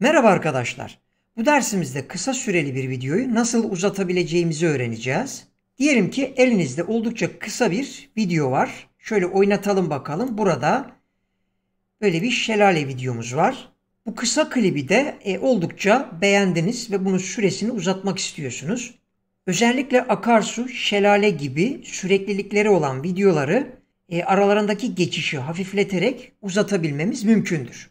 Merhaba arkadaşlar. Bu dersimizde kısa süreli bir videoyu nasıl uzatabileceğimizi öğreneceğiz. Diyelim ki elinizde oldukça kısa bir video var. Şöyle oynatalım bakalım. Burada böyle bir şelale videomuz var. Bu kısa klibi de e, oldukça beğendiniz ve bunun süresini uzatmak istiyorsunuz. Özellikle akarsu, şelale gibi süreklilikleri olan videoları e, aralarındaki geçişi hafifleterek uzatabilmemiz mümkündür.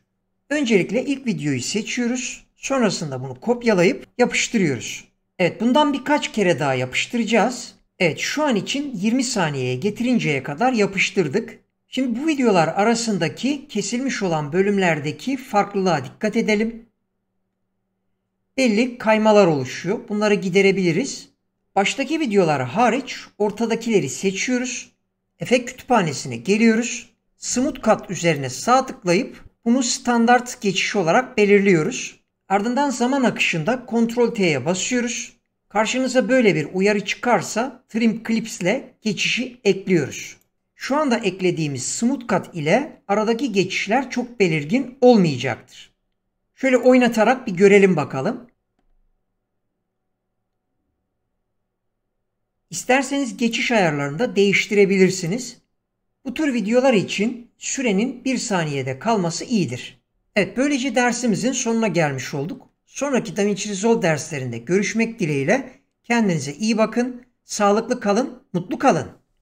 Öncelikle ilk videoyu seçiyoruz. Sonrasında bunu kopyalayıp yapıştırıyoruz. Evet bundan birkaç kere daha yapıştıracağız. Evet şu an için 20 saniyeye getirinceye kadar yapıştırdık. Şimdi bu videolar arasındaki kesilmiş olan bölümlerdeki farklılığa dikkat edelim. Belli kaymalar oluşuyor. Bunları giderebiliriz. Baştaki videolar hariç ortadakileri seçiyoruz. Efekt kütüphanesine geliyoruz. Smooth Cut üzerine sağ tıklayıp bunu standart geçiş olarak belirliyoruz. Ardından zaman akışında Ctrl T'ye basıyoruz. Karşınıza böyle bir uyarı çıkarsa Trim Clips ile geçişi ekliyoruz. Şu anda eklediğimiz Smooth Cut ile aradaki geçişler çok belirgin olmayacaktır. Şöyle oynatarak bir görelim bakalım. İsterseniz geçiş ayarlarını da değiştirebilirsiniz. Bu tür videolar için sürenin bir saniyede kalması iyidir. Evet böylece dersimizin sonuna gelmiş olduk. Sonraki davinci Vinci Resolve derslerinde görüşmek dileğiyle kendinize iyi bakın, sağlıklı kalın, mutlu kalın.